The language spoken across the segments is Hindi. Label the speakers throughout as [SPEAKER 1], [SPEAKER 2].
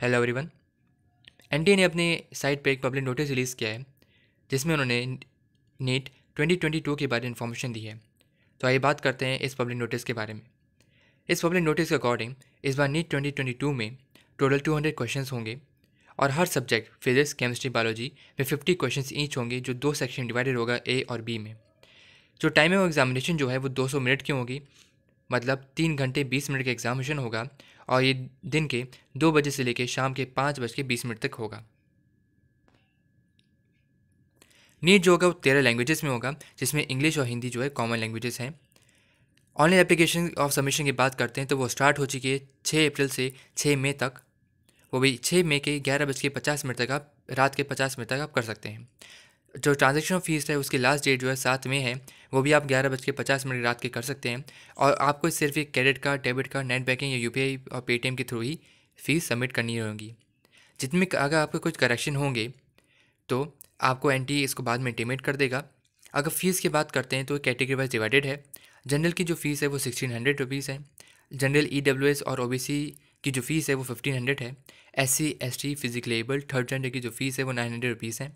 [SPEAKER 1] हेलो एवरीवन एनटीए ने अपने साइट पर एक पब्लिक नोटिस रिलीज़ किया है जिसमें उन्होंने नीट 2022 के बारे में इन्फॉर्मेशन दी है तो आइए बात करते हैं इस पब्लिक नोटिस के बारे में इस पब्लिक नोटिस के अकॉर्डिंग इस बार नीट 2022 में टोटल 200 क्वेश्चन होंगे और हर सब्जेक्ट फिजिक्स केमिस्ट्री बायोलॉजी में 50 क्वेश्चंस ईच होंगे जो दो सेक्शन डिवाइडेड होगा ए और बी में जो टाइमिंग एग्जामिनेशन जो है वो 200 मिनट की होगी मतलब तीन घंटे बीस मिनट का एग्जामिनेशन होगा और ये दिन के दो बजे से लेकर शाम के पाँच बज के बीस मिनट तक होगा नीट जो होगा वो तेरह लैंग्वेजेस में होगा जिसमें इंग्लिश और हिंदी जो है कॉमन लैंग्वेजेस हैं ऑनलाइन एप्लीकेशन ऑफ सबमिशन की बात करते हैं तो वो स्टार्ट हो चुकी है छः अप्रैल से छः मई तक वो भी छः मई के ग्यारह बज के पचास मिनट तक आप रात के पचास मिनट तक आप कर सकते हैं जो ट्रांजेक्शन फीस है उसकी लास्ट डेट जो है सात में है वो भी आप ग्यारह बज के पचास मिनट रात के कर सकते हैं और आपको सिर्फ एक credit card debit card net banking या यू और पेटीएम के थ्रू ही फ़ीस सबमिट करनी होगी जितने अगर आपके कुछ करेक्शन होंगे तो आपको एन e इसको बाद में इंटीमेट कर देगा अगर फ़ीस की बात करते हैं तो कैटेगरी वाइज डिवाइडेड है जनरल की जो फ़ीस है वो सिक्सटीन हंड्रेड रुपीज़ है जनरल ई डब्ल्यू एस और ओ बी सी की जो फ़ीस है वो फिफ्टीन हंड्रेड है S C S T physically abled third gender की जो फ़ीस है वो नाइन हंड्रेड रुपीज़ है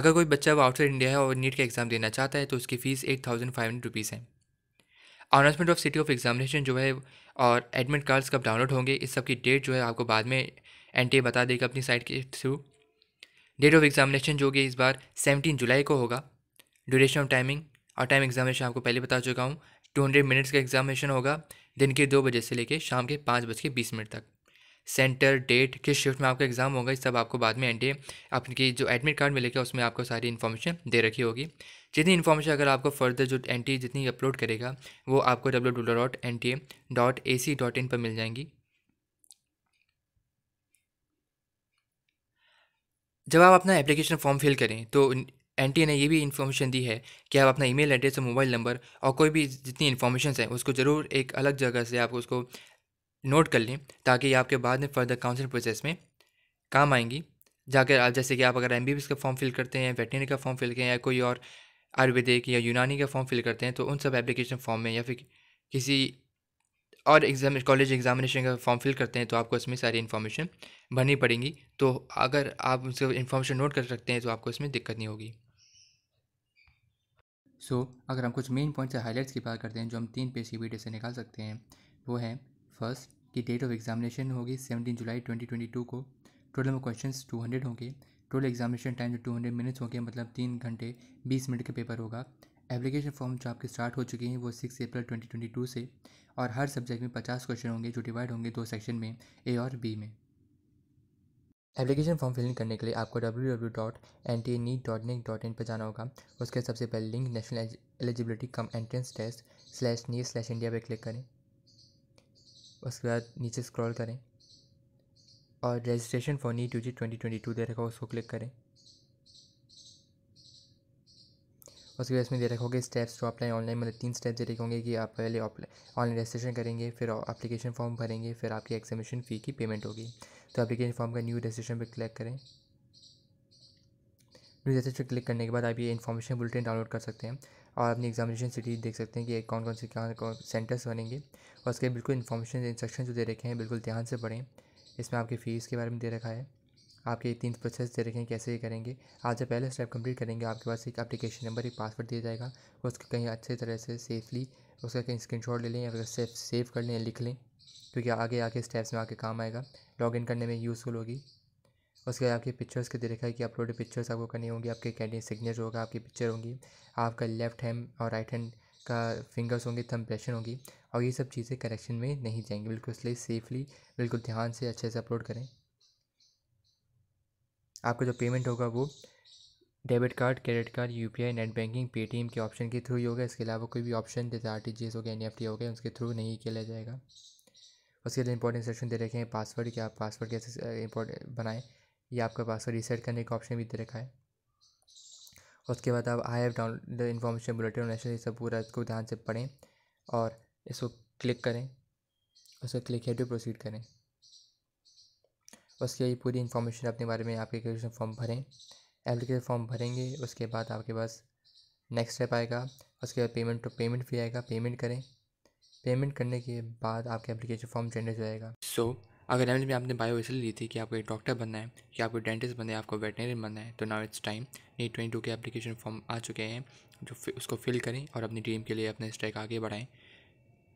[SPEAKER 1] अगर कोई बच्चा वो आउटसाइड इंडिया है और नीट का एग्ज़ाम देना चाहता है तो उसकी fees eight thousand five hundred rupees है announcement of city of examination जो है और एडमिट कार्ड्स कब डाउनलोड होंगे इस सब की डेट जो है आपको बाद में एन बता देगा अपनी साइट के थ्रू डेट ऑफ एग्जामिनेशन जो कि इस बार सेवनटीन जुलाई को होगा ड्यूरेशन ऑफ टाइमिंग और टाइम एग्जामिनेशन आपको पहले बता चुका हूँ टू हंड्रेड मिनट्स का एग्जामिनेशन होगा दिन के दो बजे से लेकर शाम के पाँच बज के बीस मिनट तक सेंटर डेट किस शिफ्ट में आपका एग्ज़ाम होगा इस सब आपको बाद में एनडीए आपकी जो एडमिट कार्ड मिलेगा उसमें आपको सारी इन्फॉर्मेशन दे रखी होगी जितनी इन्फॉर्मेशन अगर आपको फर्दर जो एन जितनी अपलोड करेगा वो आपको W W dot N T A dot A C dot in पर मिल जाएंगी जब आप अपना एप्लीकेशन फॉर्म फिल करें तो एन ने ये भी इन्फॉर्मेशन दी है कि आप अपना ईमेल एड्रेस और मोबाइल नंबर और कोई भी जितनी इन्फॉर्मेशन है उसको ज़रूर एक अलग जगह से आप उसको नोट कर लें ताकि ये आपके बाद में फर्दर काउंसिल प्रोसेस में काम आएंगी जाकर आप जैसे कि आप अगर एम का फॉर्म फिल करते हैं वेटनरी का फॉर्म फिल करें या कोई और आयुर्वेदिक या यूनानी का फॉर्म फिल करते हैं तो उन सब एप्लीकेशन फॉर्म में या फिर किसी और एग्जाम कॉलेज एग्जामिनेशन का फॉर्म फिल करते हैं तो आपको इसमें सारी इन्फॉर्मेशन भरनी पड़ेंगी तो अगर आप उसको इन्फॉर्मेशन नोट कर सकते हैं तो आपको इसमें दिक्कत नहीं होगी सो so, अगर हम कुछ मेन पॉइंट्स या हाईलाइट्स की बात करते हैं जो हम तीन पेज की वीडियो से निकाल सकते हैं वो है फर्स्ट की डेट ऑफ एग्जामिनेशन होगी seventeen July twenty twenty two को टोटल में क्वेश्चन टू हंड्रेड होंगे टोटल एग्जामिनेशन टाइम जो टू हंड्रेड मिनट्स होंगे मतलब तीन घंटे बीस मिनट का पेपर होगा एप्लीकेशन फॉर्म जो आपके स्टार्ट हो चुके हैं वो six April twenty twenty two से और हर सब्जेक्ट में पचास क्वेश्चन होंगे जो डिवाइड होंगे दो सेक्शन में ए और बी में एप्लीकेशन फॉर्म फिलिंग करने के लिए आपको W W dot N T NEET dot net dot in पर जाना होगा उसके सबसे पहले link national eligibility cum entrance test slash NEET slash India पर क्लिक करें उसके बाद नीचे स्क्रॉल करें और registration for NEET U G twenty twenty two दे रखा हो उसको क्लिक करें उसके बाद इसमें दे रखोगे स्टेप्स टू अप्लाई ऑनलाइन मतलब तीन स्टेप्स दे रखे होंगे कि आप पहले ऑनलाइन रजिस्ट्रेशन करेंगे फिर अप्लीकेशन फॉर्म भरेंगे फिर आपकी एग्जामिशन फ़ी की पेमेंट होगी तो अप्लीकेशन फॉर्म का न्यू रजिस्ट्रेशन पर क्लिक करें न्यू रजिस्ट्रेशन क्लिक करने के बाद आप ये इन्फॉर्मेशन बुलेटिन डाउनलोड कर सकते हैं और अपनी एग्जामिनेशन सिटी देख सकते हैं कि कौन कौन से कहाँ कौन सेंटर्स बनेंगे और उसके बिल्कुल इन्फॉर्मेशन इंस्ट्रक्शन जो दे रखे हैं बिल्कुल ध्यान से पढ़ें इसमें आपकी फ़ीस के बारे में दे रखा है आपके तीन प्रोसेस दे रखे हैं कैसे ये करेंगे आप जब पहले स्टेप कंप्लीट करेंगे आपके पास एक एप्लीकेशन नंबर एक पासवर्ड दिया जाएगा उसको कहीं अच्छे तरह से सेफली उसका कहीं स्क्रीन ले लें या फिर सेव सेव कर लें लिख लें क्योंकि आगे आके स्टेप्स में आके काम आएगा लॉगिन करने में यूज़फुल होगी उसके बाद आपकी पिक्चर्स के देखा है कि अपलोड पिक्चर्स आपको करनी होंगी आपके कैंडिडेट सिग्नेचर होगा आपकी पिक्चर होंगी आपका लेफ्ट हैंड और राइट हैंड का फिंगर्स होंगे थम प्रेशन होगी और ये सब चीज़ें करेक्शन में नहीं जाएंगी बिल्कुल इसलिए सेफली बिल्कुल ध्यान से अच्छे से अपलोड करें आपका जो पेमेंट होगा वो debit card credit card U P I net banking Paytm के ऑप्शन के थ्रू ही होगा इसके अलावा कोई भी ऑप्शन जैसे आर टी जी एस हो गया एन एफ टी हो गया उसके थ्रू नहीं किया जाएगा उसके लिए इंपॉर्टेंट सेक्शन दे रखे हैं पासवर्ड क्या पासवर्ड कैसे इंपॉर्टेंट बनाएं ये आपके पास रिसेट करने का ऑप्शन भी दे रखा है उसके बाद आप I have down the information bulletin national ये सब पूरा इसको ध्यान से पढ़ें और इसको क्लिक करें उसको क्लिक हेड पे प्रोसीड करें उसके लिए पूरी इन्फॉर्मेशन अपने बारे में आपके एप्लीकेशन फॉर्म भरें एप्लीकेशन फॉर्म भरेंगे उसके बाद आपके पास नेक्स्ट स्टेप आएगा उसके बाद पेमेंट टू पेमेंट फी आएगा पेमेंट करें पेमेंट करने के बाद आपका एप्लीकेशन फॉर्म जनरेट हो जाएगा सो so, अगर में आपने बायो इसलिए ली थी कि आपको एक डॉक्टर बनना है कि आपको डेंटिस्ट बनना है आपको वेटनरी बनना है तो now it's time NEET twenty two के एप्लीकेशन फॉर्म आ चुके हैं जो उसको फिल करें और अपनी ड्रीम के लिए अपने स्ट्राइक आगे बढ़ाएँ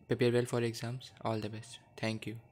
[SPEAKER 1] prepare well for exams all the best thank you